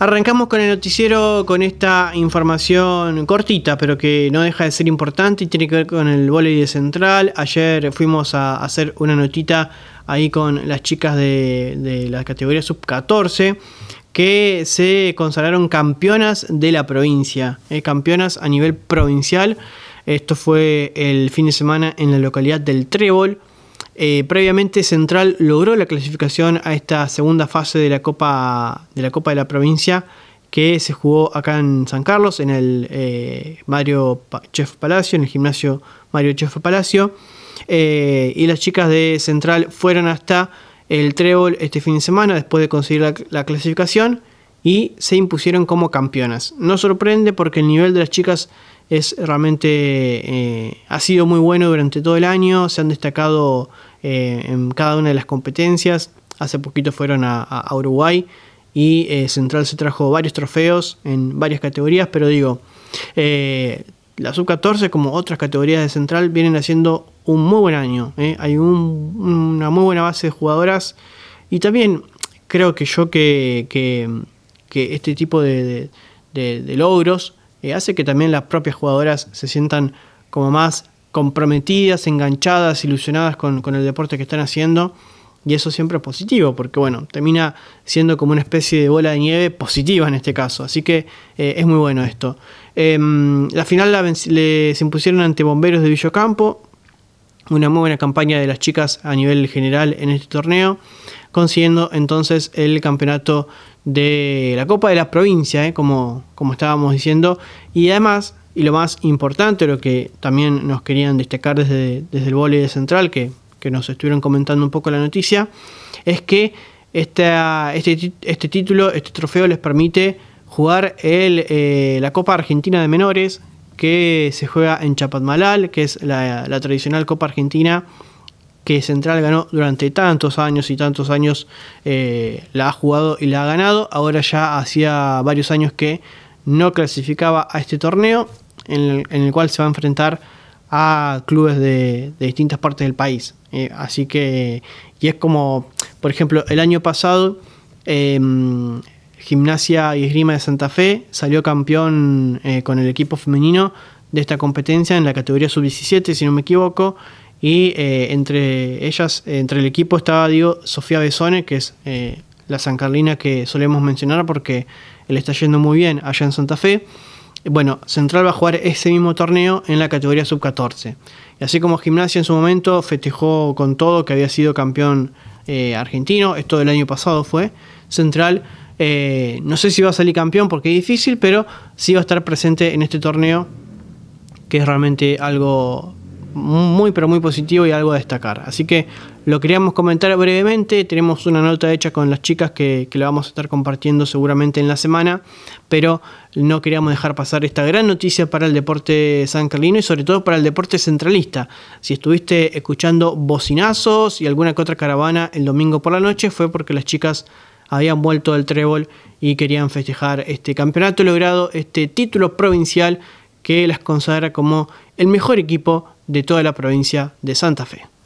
Arrancamos con el noticiero con esta información cortita, pero que no deja de ser importante y tiene que ver con el voleibol de central. Ayer fuimos a hacer una notita ahí con las chicas de, la categoría sub-14 que se consagraron campeonas de la provincia, eh, campeonas a nivel provincial. Esto fue el fin de semana en la localidad del Trébol. Eh, previamente Central logró la clasificación a esta segunda fase de la Copa de la, Copa de la Provincia que se jugó acá en San Carlos, en el eh, Mario Chef Palacio, en el gimnasio Mario Chef Palacio. Eh, y las chicas de Central fueron hasta el Trébol este fin de semana después de conseguir la, clasificación y se impusieron como campeonas. No sorprende porque el nivel de las chicas es realmente ha sido muy bueno durante todo el año, se han destacado eh, en cada una de las competencias. Hace poquito fueron a, Uruguay y eh, Central se trajo varios trofeos en varias categorías, pero digo, eh, la sub-14 como otras categorías de Central vienen haciendo un muy buen año. Hay una muy buena base de jugadoras y también creo que yo que, este tipo de, de logros hace que también las propias jugadoras se sientan como más comprometidas, enganchadas, ilusionadas con, el deporte que están haciendo. Y eso siempre es positivo, porque bueno, termina siendo como una especie de bola de nieve positiva en este caso. Así que eh, es muy bueno esto. Em, la final la se impusieron ante Bomberos de Villocampo. Una muy buena campaña de las chicas a nivel general en este torneo. Consiguiendo entonces el campeonato de la Copa de la Provincia, eh, como, como estábamos diciendo. Y además y lo más importante, lo que también nos querían destacar desde, desde el vóley de central, que, nos estuvieron comentando un poco la noticia, es que este, este, título, este trofeo les permite jugar el, eh, la Copa Argentina de Menores, que se juega en Chapatmalal, que es la, tradicional Copa Argentina que Central ganó durante tantos años y tantos años, eh, la ha jugado y la ha ganado. Ahora ya hacía varios años que no clasificaba a este torneo en el, cual se va a enfrentar a clubes de, distintas partes del país. Eh, así que, y es como, por ejemplo, el año pasado, em, Gimnasia y Esgrima de Santa Fe salió campeón eh, con el equipo femenino de esta competencia en la categoría sub-17, si no me equivoco. Y eh, entre ellas, entre el equipo estaba, digo, Sofía Besone, que es la San Carlina que solemos mencionar porque él está yendo muy bien allá en Santa Fe. Bueno, Central va a jugar ese mismo torneo en la categoría sub-14. Y así como Gimnasia en su momento festejó con todo que había sido campeón eh, argentino, esto del año pasado fue, Central eh, no sé si va a salir campeón porque es difícil, pero sí va a estar presente en este torneo, que es realmente algo muy, pero muy positivo y algo a destacar. Así que lo queríamos comentar brevemente, tenemos una nota hecha con las chicas que, la vamos a estar compartiendo seguramente en la semana, pero no queríamos dejar pasar esta gran noticia para el deporte san carlino y sobre todo para el deporte centralista. Si estuviste escuchando bocinazos y alguna que otra caravana el domingo por la noche fue porque las chicas habían vuelto al trébol y querían festejar este campeonato logrado, este título provincial que las consagra como el mejor equipo de toda la provincia de Santa Fe.